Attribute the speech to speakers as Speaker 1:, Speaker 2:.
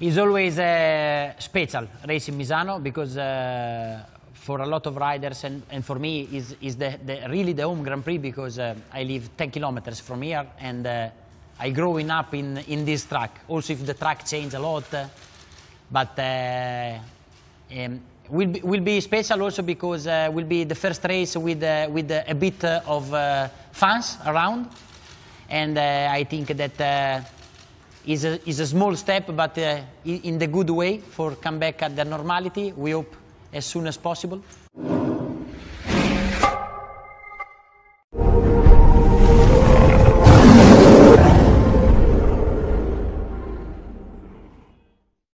Speaker 1: It's always a uh, special racing Misano because uh, for a lot of riders and, and for me is is the, the, really the home Grand Prix because uh, I live 10 kilometers from here and uh, I growing up in in this track. Also, if the track changed a lot, uh, but um, will be, will be special also because will be the first race with with a bit of fans around, and I think that is a, is a small step, but uh, in the good way for come back at the normality. We hope as soon as possible.